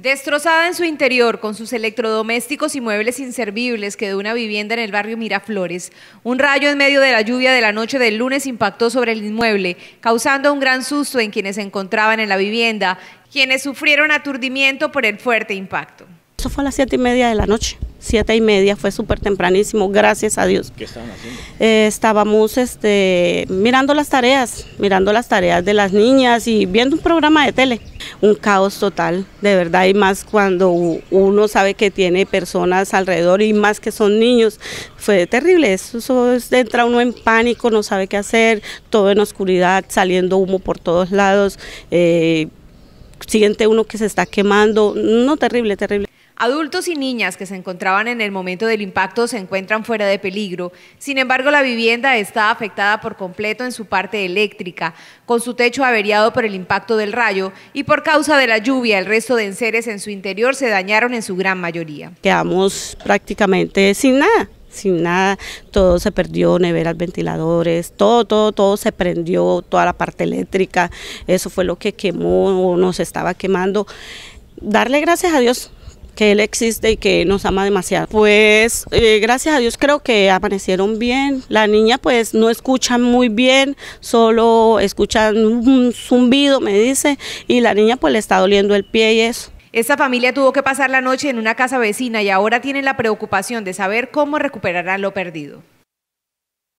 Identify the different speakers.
Speaker 1: Destrozada en su interior, con sus electrodomésticos y muebles inservibles, quedó una vivienda en el barrio Miraflores. Un rayo en medio de la lluvia de la noche del lunes impactó sobre el inmueble, causando un gran susto en quienes se encontraban en la vivienda, quienes sufrieron aturdimiento por el fuerte impacto.
Speaker 2: Eso fue a las siete y media de la noche siete y media, fue súper tempranísimo, gracias a Dios. ¿Qué estaban haciendo? Eh, estábamos este, mirando las tareas, mirando las tareas de las niñas y viendo un programa de tele. Un caos total, de verdad, y más cuando uno sabe que tiene personas alrededor y más que son niños. Fue terrible, eso, entra uno en pánico, no sabe qué hacer, todo en oscuridad, saliendo humo por todos lados, eh, siente uno que se está quemando, no, terrible, terrible.
Speaker 1: Adultos y niñas que se encontraban en el momento del impacto se encuentran fuera de peligro. Sin embargo, la vivienda está afectada por completo en su parte eléctrica, con su techo averiado por el impacto del rayo y por causa de la lluvia, el resto de enseres en su interior se dañaron en su gran mayoría.
Speaker 2: Quedamos prácticamente sin nada sin nada, todo se perdió, neveras, ventiladores, todo, todo, todo se prendió, toda la parte eléctrica, eso fue lo que quemó o nos estaba quemando. Darle gracias a Dios que Él existe y que nos ama demasiado. Pues eh, gracias a Dios creo que amanecieron bien. La niña pues no escucha muy bien, solo escucha un zumbido, me dice, y la niña pues le está doliendo el pie y eso.
Speaker 1: Esta familia tuvo que pasar la noche en una casa vecina y ahora tienen la preocupación de saber cómo recuperarán lo perdido.